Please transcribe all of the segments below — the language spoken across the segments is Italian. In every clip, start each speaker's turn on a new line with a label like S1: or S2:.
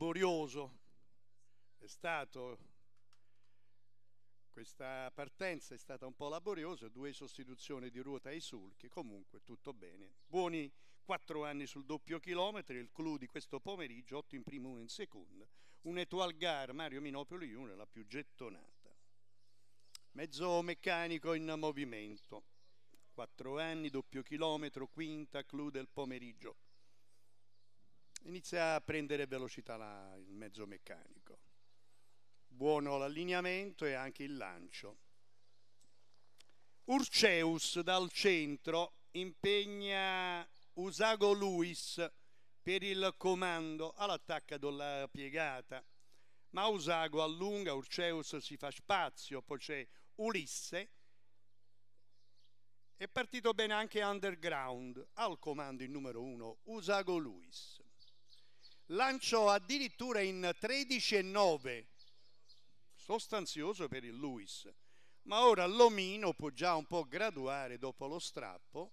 S1: laborioso è stato questa partenza è stata un po' laboriosa, due sostituzioni di ruota ai sulchi, comunque tutto bene. Buoni quattro anni sul doppio chilometro, il clou di questo pomeriggio, otto in primo 1 in seconda. Un Etoile Gare, Mario Minopoli, una la più gettonata. Mezzo meccanico in movimento, quattro anni, doppio chilometro, quinta, clou del pomeriggio inizia a prendere velocità la, il mezzo meccanico. Buono l'allineamento e anche il lancio. Urceus dal centro impegna Usago Luis per il comando all'attacca della piegata. Ma Usago allunga, Urceus si fa spazio, poi c'è Ulisse. È partito bene anche Underground, al comando il numero uno, Usago Luis lanciò addirittura in 13,9, sostanzioso per il Luis, ma ora l'omino può già un po' graduare dopo lo strappo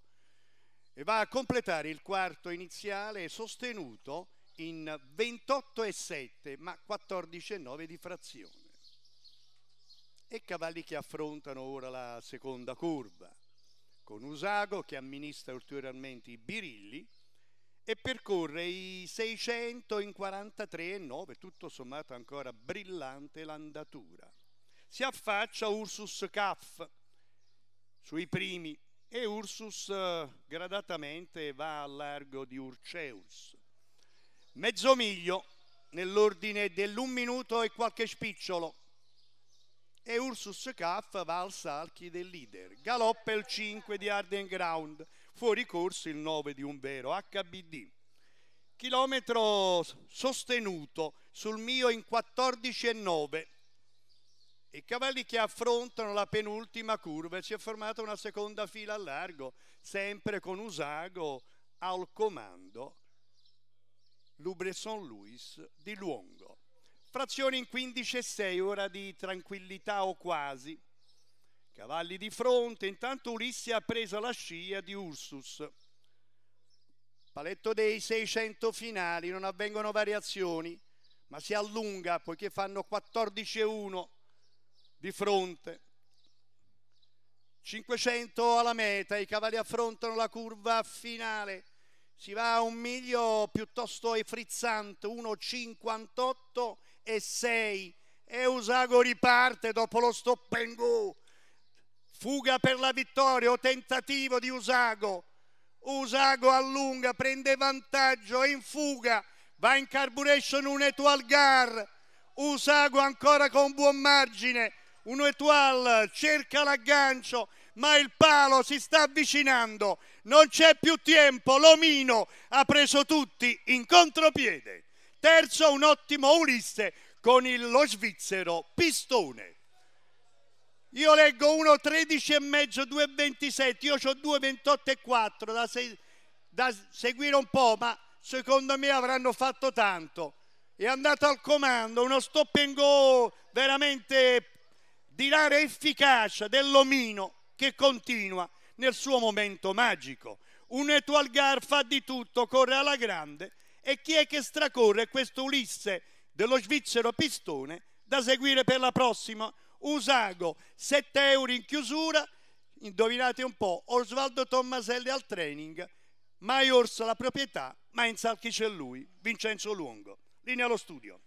S1: e va a completare il quarto iniziale sostenuto in 28,7 ma 14,9 di frazione. E cavalli che affrontano ora la seconda curva, con Usago che amministra ulteriormente i birilli e percorre i 643,9, tutto sommato ancora brillante l'andatura. Si affaccia Ursus Caff sui primi e Ursus eh, gradatamente va al largo di Urceus. Mezzo miglio nell'ordine dell'un minuto e qualche spicciolo e Ursus Caff va al salchi del leader. Galoppa il 5 di Arden Ground fuori corso il 9 di un vero HBD. Chilometro sostenuto sul mio in 14,9. I cavalli che affrontano la penultima curva si è formata una seconda fila a largo, sempre con Usago al comando Lubresson Luis di Luongo. Frazione in 15 e 6, ora di tranquillità o quasi. Cavalli di fronte, intanto Ulisse ha preso la scia di Ursus. Paletto dei 600 finali, non avvengono variazioni, ma si allunga poiché fanno 14 e 1 di fronte. 500 alla meta, i cavalli affrontano la curva finale. Si va a un miglio piuttosto frizzante, 1,58 e 6. E Usago riparte dopo lo stop and go Fuga per la vittoria o tentativo di Usago. Usago allunga, prende vantaggio, è in fuga, va in carburation un Etoile Gar. Usago ancora con buon margine, un Etoile cerca l'aggancio, ma il palo si sta avvicinando, non c'è più tempo, l'omino ha preso tutti in contropiede. Terzo un ottimo Ulisse con il, lo svizzero Pistone. Io leggo 1, 13 e mezzo, 2, io ho 2,28 e 4 da, se, da seguire un po', ma secondo me avranno fatto tanto. È andato al comando uno stop and go veramente di rara efficacia dell'omino che continua nel suo momento magico. Un gar fa di tutto, corre alla grande e chi è che stracorre questo Ulisse dello svizzero Pistone da seguire per la prossima? Usago 7 euro in chiusura, indovinate un po', Osvaldo Tommaselli al training, Mai Orso la proprietà, ma in salchi c'è lui, Vincenzo Luongo. Linea allo studio.